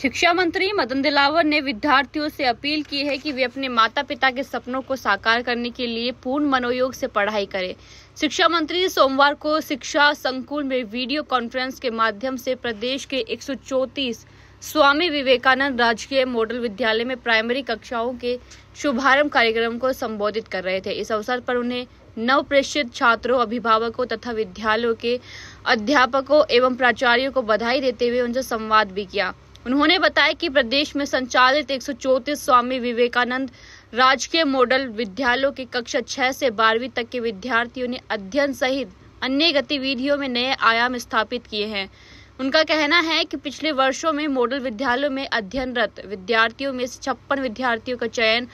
शिक्षा मंत्री मदन दिलावर ने विद्यार्थियों से अपील की है कि वे अपने माता पिता के सपनों को साकार करने के लिए पूर्ण मनोयोग से पढ़ाई करें शिक्षा मंत्री सोमवार को शिक्षा संकुल में वीडियो कॉन्फ्रेंस के माध्यम से प्रदेश के एक स्वामी विवेकानंद राजकीय मॉडल विद्यालय में प्राइमरी कक्षाओं के शुभारंभ कार्यक्रम को संबोधित कर रहे थे इस अवसर पर उन्हें नव प्रेषित छात्रों अभिभावकों तथा विद्यालयों के अध्यापकों एवं प्राचार्यों को बधाई देते हुए उनसे संवाद भी किया उन्होंने बताया कि प्रदेश में संचालित एक स्वामी विवेकानंद राजकीय मॉडल विद्यालयों के कक्षा छह से बारहवीं तक के विद्यार्थियों ने अध्ययन सहित अन्य गतिविधियों में नए आयाम स्थापित किए हैं उनका कहना है कि पिछले वर्षों में मॉडल विद्यालयों में अध्ययनरत विद्यार्थियों में से छप्पन विद्यार्थियों का चयन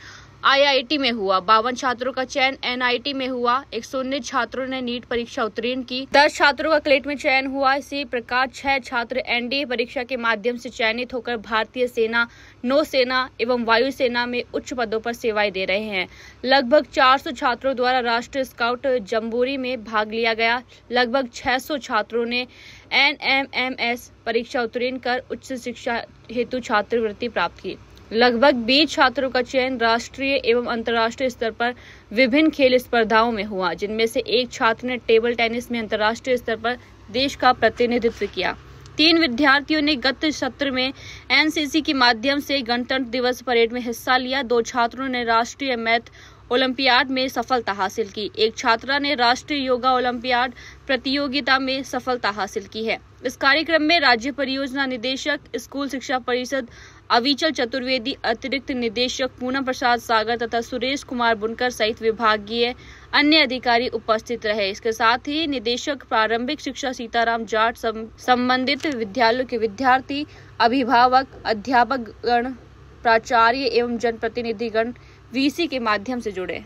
आईआईटी में हुआ बावन छात्रों का चयन एनआईटी में हुआ एक छात्रों ने नीट परीक्षा उत्तीर्ण की दस छात्रों का क्लेट में चयन हुआ इसी प्रकार छह छात्र एनडीए परीक्षा के माध्यम से चयनित होकर भारतीय सेना नौसेना एवं वायुसेना में उच्च पदों पर सेवाएं दे रहे हैं लगभग 400 छात्रों द्वारा राष्ट्रीय स्काउट जम्बूरी में भाग लिया गया लगभग 600 छात्रों ने एनएमएमएस परीक्षा उत्तीर्ण कर उच्च शिक्षा हेतु छात्रवृत्ति प्राप्त की लगभग 20 छात्रों का चयन राष्ट्रीय एवं अंतर्राष्ट्रीय स्तर पर विभिन्न खेल स्पर्धाओं में हुआ जिनमें से एक छात्र ने टेबल टेनिस में अंतर्राष्ट्रीय स्तर पर देश का प्रतिनिधित्व किया तीन विद्यार्थियों ने गत सत्र में एनसीसी के माध्यम से गणतंत्र दिवस परेड में हिस्सा लिया दो छात्रों ने राष्ट्रीय मैथ ओलंपियाड में सफलता हासिल की एक छात्रा ने राष्ट्रीय योगा ओलंपियाड प्रतियोगिता में सफलता हासिल की है इस कार्यक्रम में राज्य परियोजना निदेशक स्कूल शिक्षा परिषद अविचल चतुर्वेदी अतिरिक्त निदेशक पूनम प्रसाद सागर तथा सुरेश कुमार बुनकर सहित विभागीय अन्य अधिकारी उपस्थित रहे इसके साथ ही निदेशक प्रारंभिक शिक्षा सीताराम जाट संबंधित विद्यालयों के विद्यार्थी अभिभावक अध्यापक गण प्राचार्य एवं जनप्रतिनिधिगण वीसी के माध्यम से जुड़े